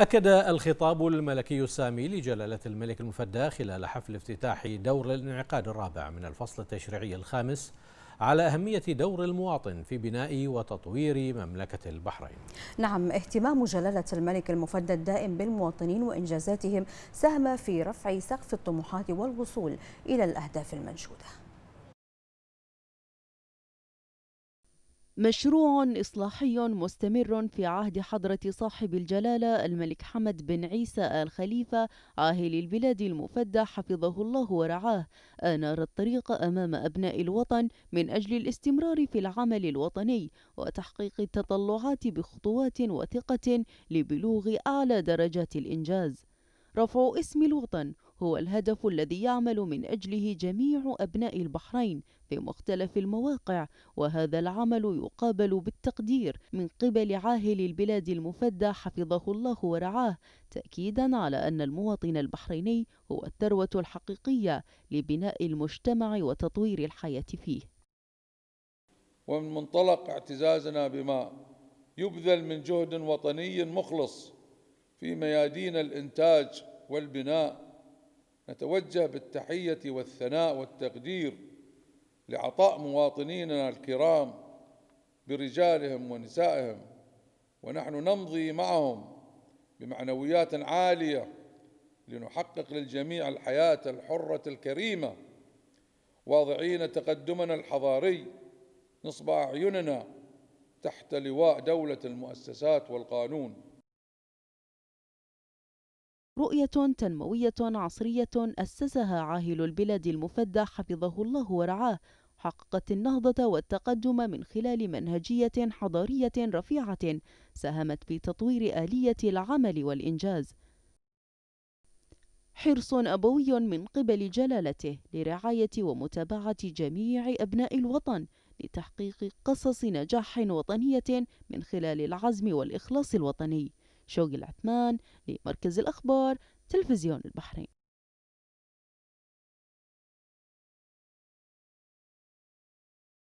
أكد الخطاب الملكي السامي لجلالة الملك المفدى خلال حفل افتتاح دور الانعقاد الرابع من الفصل التشريعي الخامس على أهمية دور المواطن في بناء وتطوير مملكة البحرين نعم اهتمام جلالة الملك المفدى الدائم بالمواطنين وإنجازاتهم ساهم في رفع سقف الطموحات والوصول إلى الأهداف المنشودة مشروع إصلاحي مستمر في عهد حضرة صاحب الجلالة الملك حمد بن عيسى آل خليفة عاهل البلاد المفدى حفظه الله ورعاه آنار الطريق أمام أبناء الوطن من أجل الاستمرار في العمل الوطني وتحقيق التطلعات بخطوات وثقة لبلوغ أعلى درجات الإنجاز رفع اسم الوطن هو الهدف الذي يعمل من أجله جميع أبناء البحرين في مختلف المواقع وهذا العمل يقابل بالتقدير من قبل عاهل البلاد المفدى حفظه الله ورعاه تأكيدا على أن المواطن البحريني هو الثروة الحقيقية لبناء المجتمع وتطوير الحياة فيه ومن منطلق اعتزازنا بما يبذل من جهد وطني مخلص في ميادين الإنتاج والبناء نتوجه بالتحية والثناء والتقدير لعطاء مواطنينا الكرام برجالهم ونسائهم ونحن نمضي معهم بمعنويات عالية لنحقق للجميع الحياة الحرة الكريمة واضعين تقدمنا الحضاري نصب أعيننا تحت لواء دولة المؤسسات والقانون رؤية تنموية عصرية أسسها عاهل البلاد المفدى حفظه الله ورعاه حققت النهضة والتقدم من خلال منهجية حضارية رفيعة ساهمت في تطوير آلية العمل والإنجاز حرص أبوي من قبل جلالته لرعاية ومتابعة جميع أبناء الوطن لتحقيق قصص نجاح وطنية من خلال العزم والإخلاص الوطني شوقي العثمان لمركز الأخبار تلفزيون البحرين